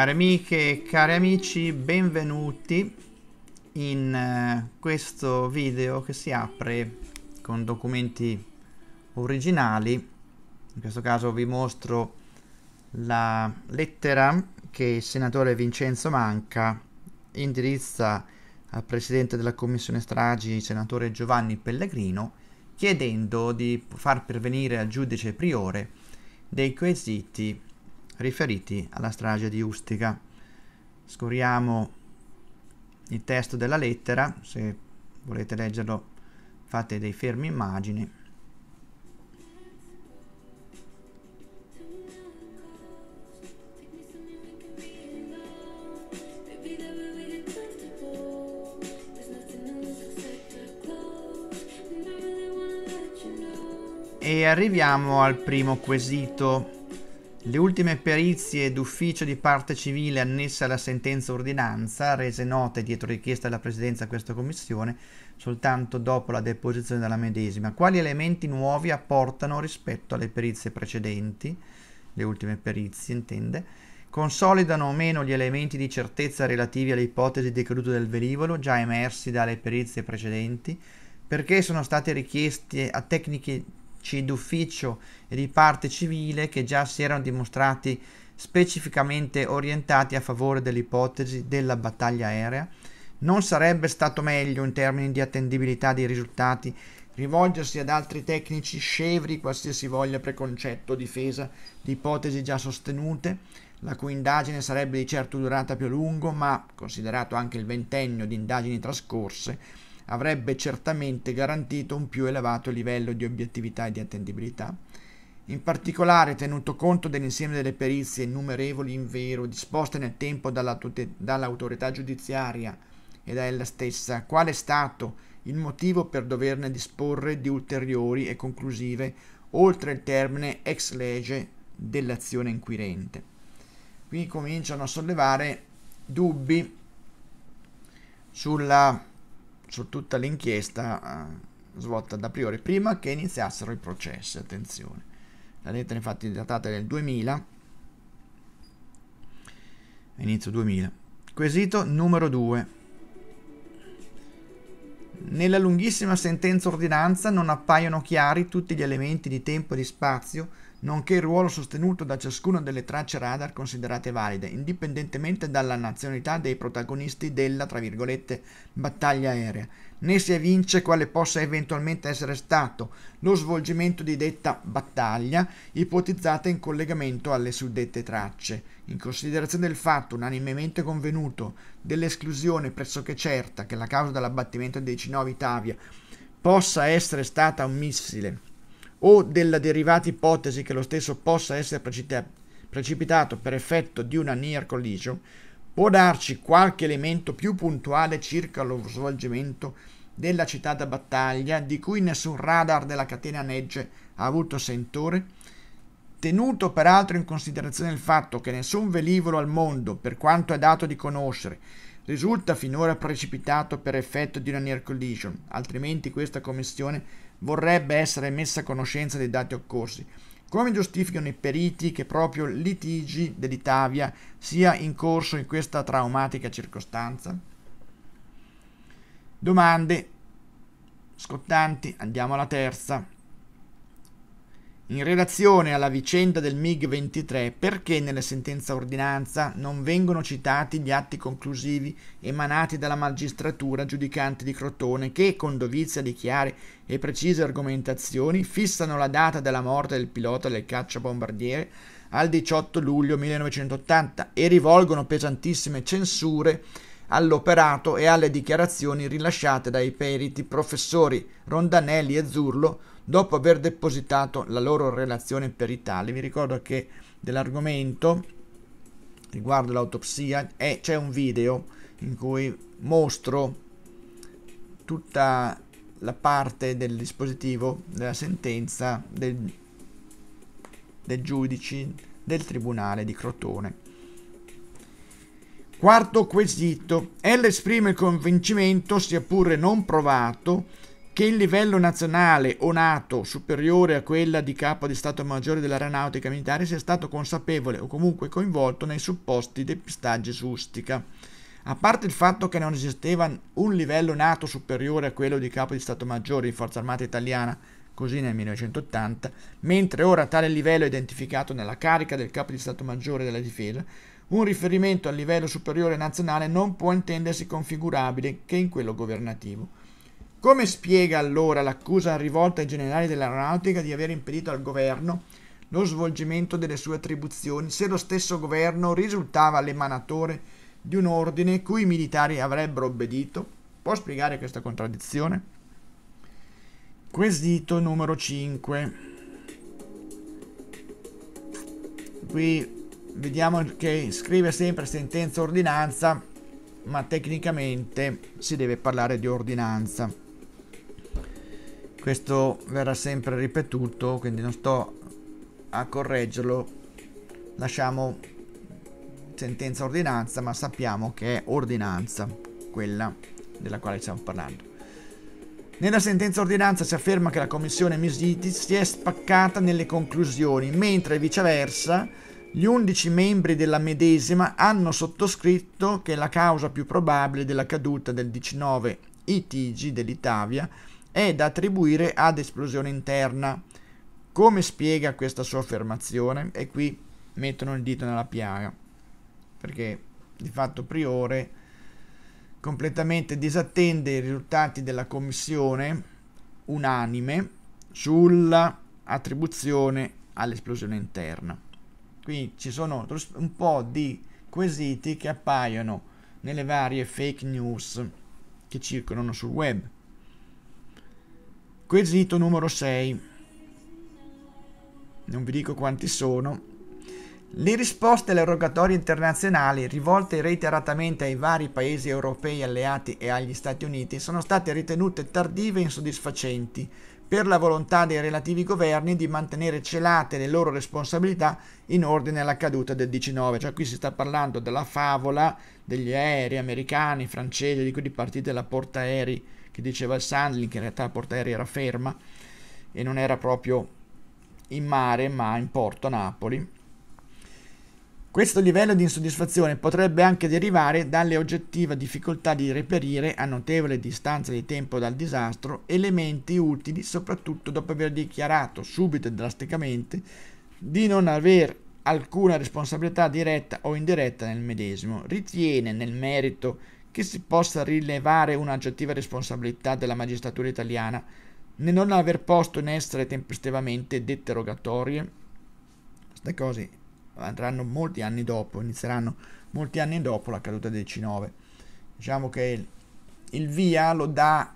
Cari amiche e cari amici, benvenuti in eh, questo video che si apre con documenti originali. In questo caso vi mostro la lettera che il senatore Vincenzo Manca indirizza al presidente della commissione stragi, senatore Giovanni Pellegrino, chiedendo di far pervenire al giudice priore dei quesiti riferiti alla strage di Ustica. Scorriamo il testo della lettera, se volete leggerlo fate dei fermi immagini. E arriviamo al primo quesito le ultime perizie d'ufficio di parte civile annesse alla sentenza ordinanza, rese note dietro richiesta della Presidenza a questa Commissione, soltanto dopo la deposizione della medesima. Quali elementi nuovi apportano rispetto alle perizie precedenti, le ultime perizie intende, consolidano o meno gli elementi di certezza relativi alle ipotesi di caduto del velivolo già emersi dalle perizie precedenti, perché sono state richieste a tecniche d'ufficio e di parte civile che già si erano dimostrati specificamente orientati a favore dell'ipotesi della battaglia aerea, non sarebbe stato meglio in termini di attendibilità dei risultati rivolgersi ad altri tecnici scevri qualsiasi voglia preconcetto difesa di ipotesi già sostenute, la cui indagine sarebbe di certo durata più a lungo, ma considerato anche il ventennio di indagini trascorse, avrebbe certamente garantito un più elevato livello di obiettività e di attendibilità, in particolare tenuto conto dell'insieme delle perizie innumerevoli in vero disposte nel tempo dalla tute- dall'autorità giudiziaria e da ella stessa, qual è stato il motivo per doverne disporre di ulteriori e conclusive oltre il termine ex lege dell'azione inquirente. Qui cominciano a sollevare dubbi sulla su tutta l'inchiesta eh, svolta da priori prima che iniziassero i processi, attenzione. La lettera infatti è datata del 2000, inizio 2000. Quesito numero 2. Nella lunghissima sentenza ordinanza non appaiono chiari tutti gli elementi di tempo e di spazio nonché il ruolo sostenuto da ciascuna delle tracce radar considerate valide, indipendentemente dalla nazionalità dei protagonisti della, tra virgolette, battaglia aerea, né si evince quale possa eventualmente essere stato lo svolgimento di detta battaglia ipotizzata in collegamento alle suddette tracce, in considerazione del fatto unanimemente convenuto dell'esclusione pressoché certa che la causa dell'abbattimento dei c Tavia possa essere stata un missile o della derivata ipotesi che lo stesso possa essere precipitato per effetto di una near collision, può darci qualche elemento più puntuale circa lo svolgimento della citata battaglia di cui nessun radar della catena Negge ha avuto sentore? Tenuto peraltro in considerazione il fatto che nessun velivolo al mondo, per quanto è dato di conoscere, risulta finora precipitato per effetto di una near collision, altrimenti questa commissione vorrebbe essere messa a conoscenza dei dati occorsi. Come giustificano i periti che proprio litigi dell'Italia sia in corso in questa traumatica circostanza? Domande scottanti, andiamo alla terza in relazione alla vicenda del MiG-23 perché nella sentenza ordinanza non vengono citati gli atti conclusivi emanati dalla magistratura giudicante di Crotone che, con dovizia di chiare e precise argomentazioni, fissano la data della morte del pilota del cacciabombardiere al 18 luglio 1980 e rivolgono pesantissime censure all'operato e alle dichiarazioni rilasciate dai periti professori Rondanelli e Zurlo dopo aver depositato la loro relazione peritale. Vi ricordo che dell'argomento riguardo l'autopsia c'è un video in cui mostro tutta la parte del dispositivo della sentenza del, del giudice del tribunale di Crotone. Quarto quesito. Ella esprime il convincimento, sia pure non provato, che il livello nazionale o nato superiore a quella di capo di Stato Maggiore dell'Aeronautica Militare sia stato consapevole o comunque coinvolto nei supposti depistaggi su Ustica. A parte il fatto che non esisteva un livello nato superiore a quello di capo di Stato Maggiore in Forza Armata Italiana, così nel 1980, mentre ora tale livello è identificato nella carica del capo di Stato Maggiore della Difesa, un riferimento al livello superiore nazionale non può intendersi configurabile che in quello governativo. Come spiega allora l'accusa rivolta ai generali dell'aeronautica di aver impedito al governo lo svolgimento delle sue attribuzioni se lo stesso governo risultava l'emanatore di un ordine cui i militari avrebbero obbedito? Può spiegare questa contraddizione? Quesito numero 5. Qui vediamo che scrive sempre sentenza ordinanza ma tecnicamente si deve parlare di ordinanza questo verrà sempre ripetuto quindi non sto a correggerlo lasciamo sentenza ordinanza ma sappiamo che è ordinanza quella della quale stiamo parlando nella sentenza ordinanza si afferma che la commissione Misiti si è spaccata nelle conclusioni mentre viceversa gli undici membri della medesima hanno sottoscritto che la causa più probabile della caduta del 19 ITG dell'Italia è da attribuire ad esplosione interna. Come spiega questa sua affermazione? E qui mettono il dito nella piaga, perché di fatto Priore completamente disattende i risultati della commissione unanime sulla attribuzione all'esplosione interna qui ci sono un po' di quesiti che appaiono nelle varie fake news che circolano sul web. Quesito numero 6. Non vi dico quanti sono. Le risposte alle rogatorie internazionali rivolte reiteratamente ai vari paesi europei alleati e agli Stati Uniti sono state ritenute tardive e insoddisfacenti per la volontà dei relativi governi di mantenere celate le loro responsabilità in ordine alla caduta del 19. Cioè qui si sta parlando della favola degli aerei americani, francesi, di cui di partite la portaerei che diceva il Sandlin, che in realtà la portaerei era ferma e non era proprio in mare ma in porto a Napoli questo livello di insoddisfazione potrebbe anche derivare dalle oggettiva difficoltà di reperire, a notevole distanza di tempo dal disastro, elementi utili soprattutto dopo aver dichiarato subito e drasticamente di non aver alcuna responsabilità diretta o indiretta nel medesimo. Ritiene nel merito che si possa rilevare un'aggettiva responsabilità della magistratura italiana nel non aver posto in essere tempestivamente dette rogatorie? Queste cose andranno molti anni dopo, inizieranno molti anni dopo la caduta del C9. Diciamo che il, il via lo dà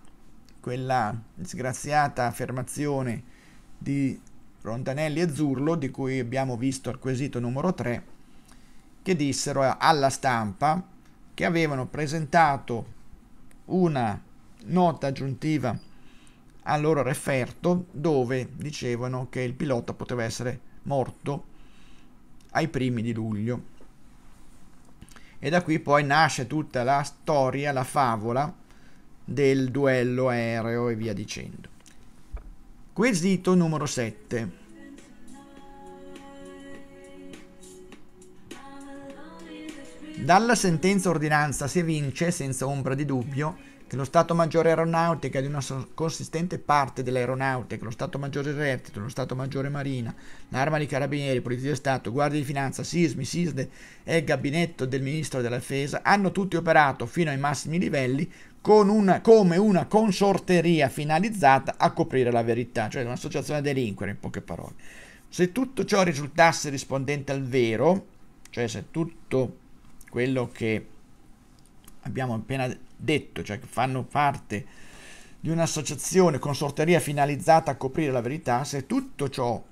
quella disgraziata affermazione di Rondanelli e Zurlo, di cui abbiamo visto al quesito numero 3, che dissero alla stampa che avevano presentato una nota aggiuntiva al loro referto dove dicevano che il pilota poteva essere morto ai primi di luglio. E da qui poi nasce tutta la storia, la favola del duello aereo e via dicendo. Quesito numero 7. Dalla sentenza ordinanza si evince, senza ombra di dubbio, che lo Stato Maggiore Aeronautica di una consistente parte dell'aeronautica, lo Stato Maggiore Esercito, lo Stato Maggiore Marina, l'Arma di Carabinieri, Polizia di Stato, Guardia di Finanza, Sismi, Sisde e il Gabinetto del Ministro della Difesa hanno tutti operato fino ai massimi livelli una, come una consorteria finalizzata a coprire la verità, cioè un'associazione a delinquere in poche parole. Se tutto ciò risultasse rispondente al vero, cioè se tutto quello che abbiamo appena detto, cioè che fanno parte di un'associazione con sorteria finalizzata a coprire la verità, se tutto ciò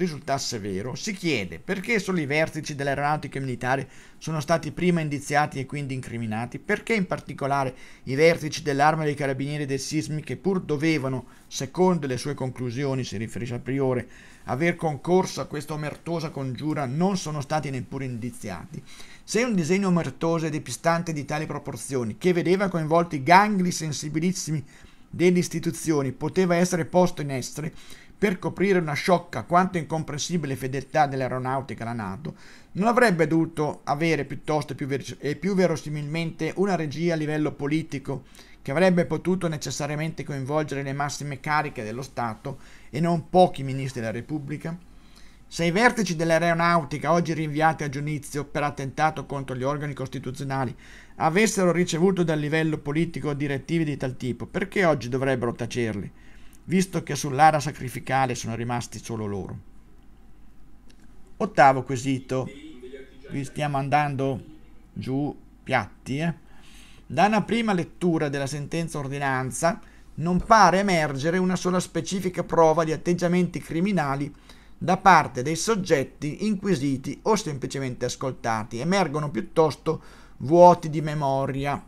risultasse vero, si chiede perché solo i vertici dell'aeronautica militare sono stati prima indiziati e quindi incriminati, perché in particolare i vertici dell'arma dei carabinieri del Sismi che pur dovevano, secondo le sue conclusioni, si riferisce al priore, aver concorso a questa omertosa congiura non sono stati neppure indiziati. Se un disegno omertoso e depistante di tali proporzioni, che vedeva coinvolti gangli sensibilissimi delle istituzioni, poteva essere posto in essere, per coprire una sciocca quanto incomprensibile fedeltà dell'aeronautica alla Nato, non avrebbe dovuto avere piuttosto più ver- e più verosimilmente una regia a livello politico che avrebbe potuto necessariamente coinvolgere le massime cariche dello Stato e non pochi ministri della Repubblica? Se i vertici dell'aeronautica, oggi rinviati a giudizio per attentato contro gli organi costituzionali, avessero ricevuto dal livello politico direttive di tal tipo, perché oggi dovrebbero tacerli? visto che sull'ara sacrificale sono rimasti solo loro. Ottavo quesito, qui stiamo andando giù piatti, eh? da una prima lettura della sentenza ordinanza non pare emergere una sola specifica prova di atteggiamenti criminali da parte dei soggetti inquisiti o semplicemente ascoltati, emergono piuttosto vuoti di memoria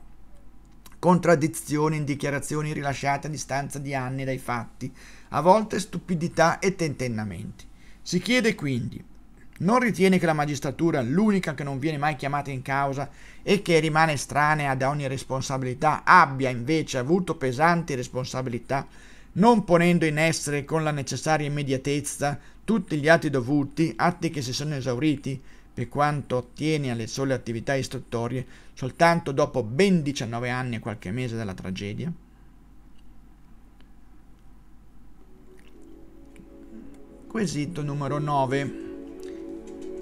contraddizioni in dichiarazioni rilasciate a distanza di anni dai fatti, a volte stupidità e tentennamenti. Si chiede quindi, non ritiene che la magistratura, l'unica che non viene mai chiamata in causa e che rimane estranea da ogni responsabilità, abbia invece avuto pesanti responsabilità, non ponendo in essere con la necessaria immediatezza tutti gli atti dovuti, atti che si sono esauriti, per quanto ottiene alle sole attività istruttorie soltanto dopo ben 19 anni e qualche mese dalla tragedia? Quesito numero 9.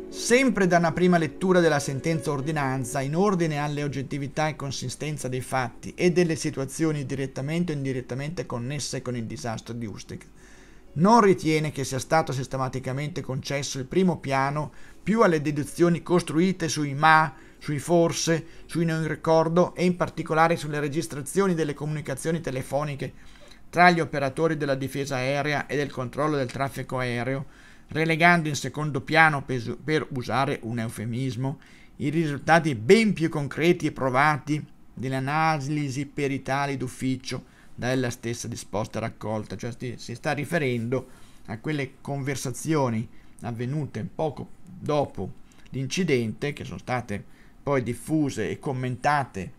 Sempre da una prima lettura della sentenza ordinanza in ordine alle oggettività e consistenza dei fatti e delle situazioni direttamente o indirettamente connesse con il disastro di Ustica, non ritiene che sia stato sistematicamente concesso il primo piano più alle deduzioni costruite sui ma, sui forse, sui non ricordo e in particolare sulle registrazioni delle comunicazioni telefoniche tra gli operatori della difesa aerea e del controllo del traffico aereo, relegando in secondo piano, per usare un eufemismo, i risultati ben più concreti e provati delle analisi peritali d'ufficio, da ella stessa disposta e raccolta, cioè si sta riferendo a quelle conversazioni avvenute poco dopo l'incidente che sono state poi diffuse e commentate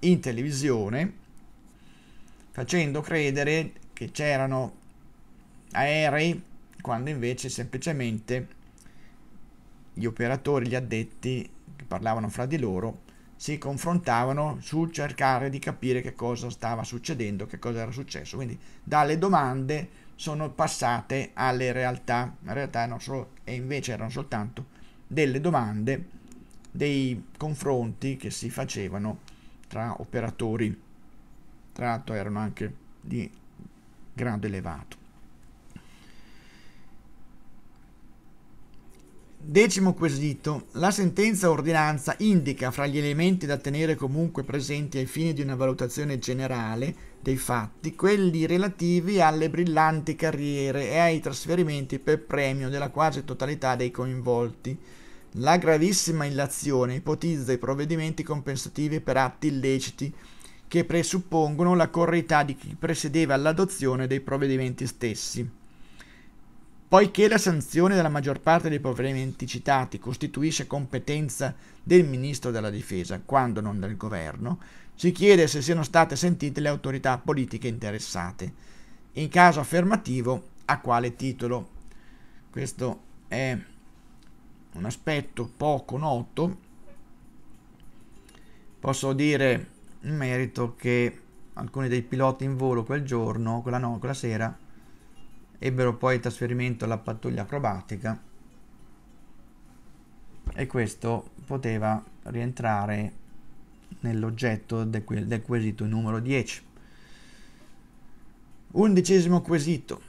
in televisione facendo credere che c'erano aerei quando invece semplicemente gli operatori, gli addetti che parlavano fra di loro si confrontavano sul cercare di capire che cosa stava succedendo, che cosa era successo. Quindi dalle domande sono passate alle realtà. In realtà erano solo, e invece erano soltanto delle domande, dei confronti che si facevano tra operatori. Tra l'altro erano anche di grado elevato. Decimo quesito. La sentenza ordinanza indica fra gli elementi da tenere comunque presenti ai fini di una valutazione generale dei fatti quelli relativi alle brillanti carriere e ai trasferimenti per premio della quasi totalità dei coinvolti. La gravissima illazione ipotizza i provvedimenti compensativi per atti illeciti che presuppongono la correità di chi presiedeva all'adozione dei provvedimenti stessi. Poiché la sanzione della maggior parte dei provvedimenti citati costituisce competenza del Ministro della Difesa, quando non del Governo, si chiede se siano state sentite le autorità politiche interessate. In caso affermativo, a quale titolo? Questo è un aspetto poco noto. Posso dire in merito che alcuni dei piloti in volo quel giorno, quella, no, quella sera, ebbero poi trasferimento alla pattuglia acrobatica e questo poteva rientrare nell'oggetto del, que del quesito numero 10. Undicesimo quesito.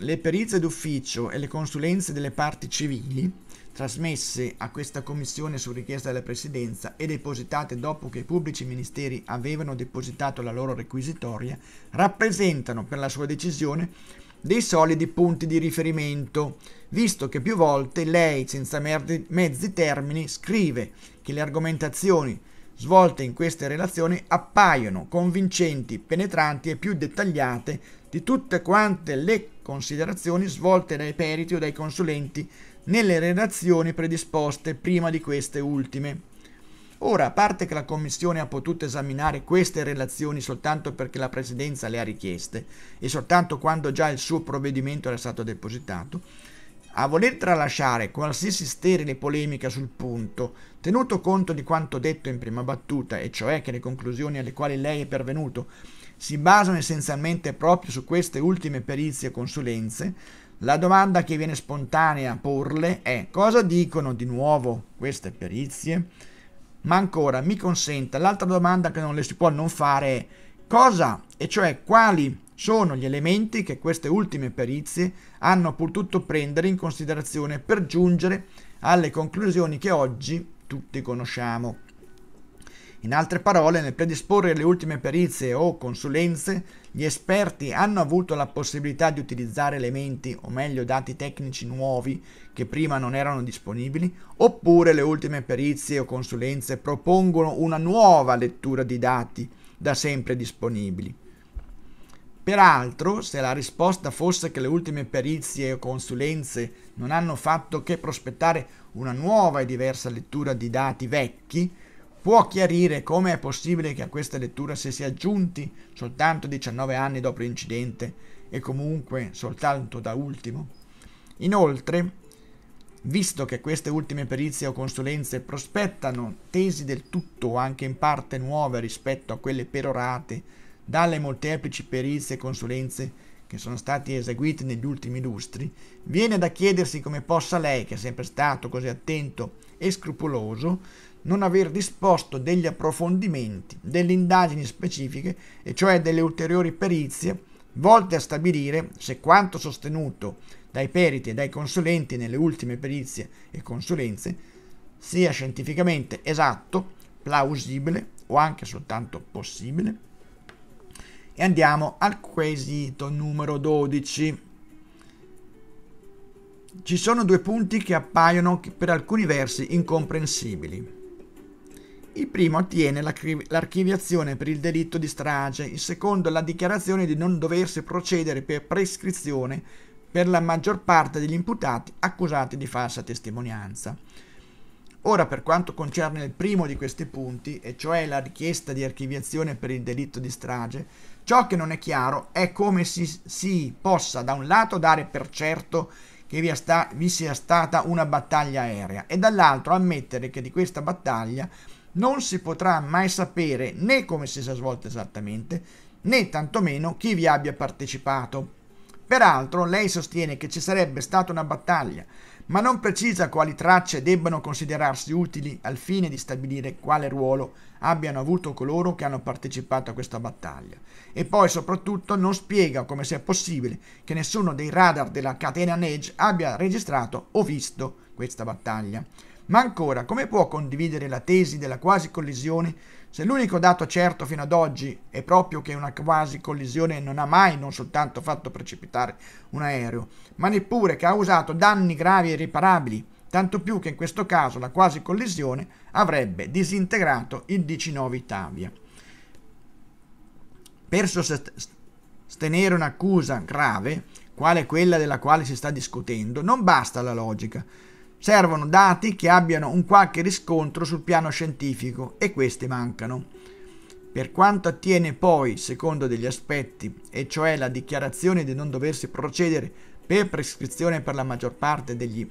Le perizie d'ufficio e le consulenze delle parti civili, trasmesse a questa commissione su richiesta della Presidenza e depositate dopo che i pubblici ministeri avevano depositato la loro requisitoria, rappresentano per la sua decisione dei solidi punti di riferimento, visto che più volte lei, senza mezzi termini, scrive che le argomentazioni svolte in queste relazioni appaiono convincenti, penetranti e più dettagliate di tutte quante le considerazioni svolte dai periti o dai consulenti nelle relazioni predisposte prima di queste ultime. Ora, a parte che la Commissione ha potuto esaminare queste relazioni soltanto perché la Presidenza le ha richieste e soltanto quando già il suo provvedimento era stato depositato, a voler tralasciare qualsiasi sterile polemica sul punto, tenuto conto di quanto detto in prima battuta, e cioè che le conclusioni alle quali lei è pervenuto si basano essenzialmente proprio su queste ultime perizie e consulenze, la domanda che viene spontanea a porle è cosa dicono di nuovo queste perizie? Ma ancora, mi consenta, l'altra domanda che non le si può non fare è cosa, e cioè quali sono gli elementi che queste ultime perizie hanno potuto prendere in considerazione per giungere alle conclusioni che oggi tutti conosciamo. In altre parole, nel predisporre le ultime perizie o consulenze, gli esperti hanno avuto la possibilità di utilizzare elementi, o meglio dati tecnici nuovi che prima non erano disponibili, oppure le ultime perizie o consulenze propongono una nuova lettura di dati da sempre disponibili. Peraltro, se la risposta fosse che le ultime perizie o consulenze non hanno fatto che prospettare una nuova e diversa lettura di dati vecchi, può chiarire come è possibile che a questa lettura si sia giunti soltanto 19 anni dopo l'incidente e comunque soltanto da ultimo. Inoltre, visto che queste ultime perizie o consulenze prospettano tesi del tutto o anche in parte nuove rispetto a quelle perorate dalle molteplici perizie e consulenze che sono stati eseguiti negli ultimi lustri, viene da chiedersi come possa lei, che è sempre stato così attento e scrupoloso, non aver disposto degli approfondimenti, delle indagini specifiche, e cioè delle ulteriori perizie, volte a stabilire se quanto sostenuto dai periti e dai consulenti nelle ultime perizie e consulenze sia scientificamente esatto, plausibile o anche soltanto possibile. E andiamo al quesito numero 12. Ci sono due punti che appaiono per alcuni versi incomprensibili. Il primo ottiene l'archiviazione per il delitto di strage, il secondo la dichiarazione di non doversi procedere per prescrizione per la maggior parte degli imputati accusati di falsa testimonianza. Ora, per quanto concerne il primo di questi punti, e cioè la richiesta di archiviazione per il delitto di strage, ciò che non è chiaro è come si, si possa da un lato dare per certo che vi, sta, vi sia stata una battaglia aerea e dall'altro ammettere che di questa battaglia non si potrà mai sapere né come si sia svolta esattamente, né tantomeno chi vi abbia partecipato. Peraltro, lei sostiene che ci sarebbe stata una battaglia, ma non precisa quali tracce debbano considerarsi utili al fine di stabilire quale ruolo abbiano avuto coloro che hanno partecipato a questa battaglia. E poi soprattutto non spiega come sia possibile che nessuno dei radar della catena Nage abbia registrato o visto questa battaglia. Ma ancora, come può condividere la tesi della quasi collisione se l'unico dato certo fino ad oggi è proprio che una quasi collisione non ha mai non soltanto fatto precipitare un aereo, ma neppure causato danni gravi e irreparabili, tanto più che in questo caso la quasi collisione avrebbe disintegrato il 19 Italia. Per sostenere un'accusa grave, quale quella della quale si sta discutendo, non basta la logica Servono dati che abbiano un qualche riscontro sul piano scientifico e questi mancano. Per quanto attiene poi, secondo degli aspetti, e cioè la dichiarazione di non doversi procedere per prescrizione per la maggior parte degli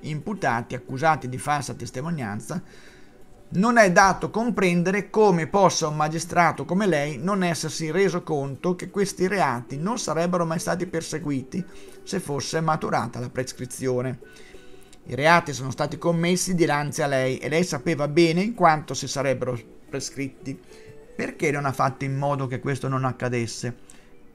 imputati accusati di falsa testimonianza, non è dato comprendere come possa un magistrato come lei non essersi reso conto che questi reati non sarebbero mai stati perseguiti se fosse maturata la prescrizione. I reati sono stati commessi dinanzi a lei e lei sapeva bene in quanto si sarebbero prescritti. Perché non ha fatto in modo che questo non accadesse?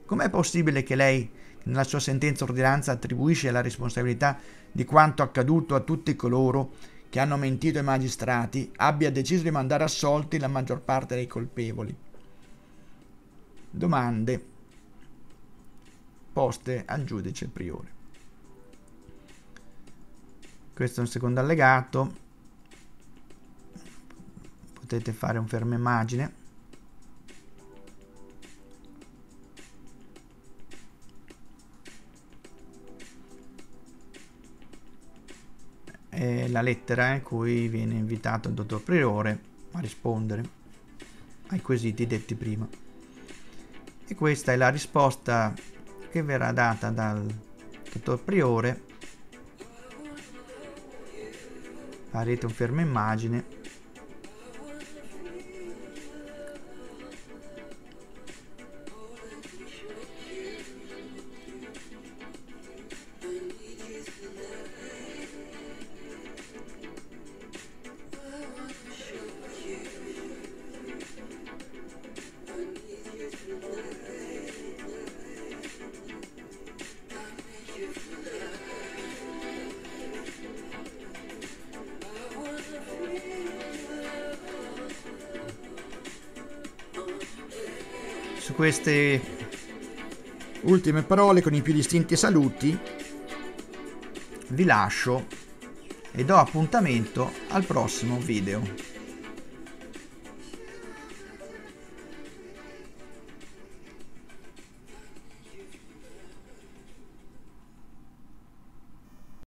Com'è possibile che lei, nella sua sentenza ordinanza, attribuisce la responsabilità di quanto accaduto a tutti coloro che hanno mentito ai magistrati, abbia deciso di mandare assolti la maggior parte dei colpevoli? Domande poste al giudice priore questo è un secondo allegato potete fare un fermo immagine è la lettera in eh, cui viene invitato il dottor Priore a rispondere ai quesiti detti prima e questa è la risposta che verrà data dal dottor Priore Farete un fermo immagine queste ultime parole con i più distinti saluti vi lascio e do appuntamento al prossimo video.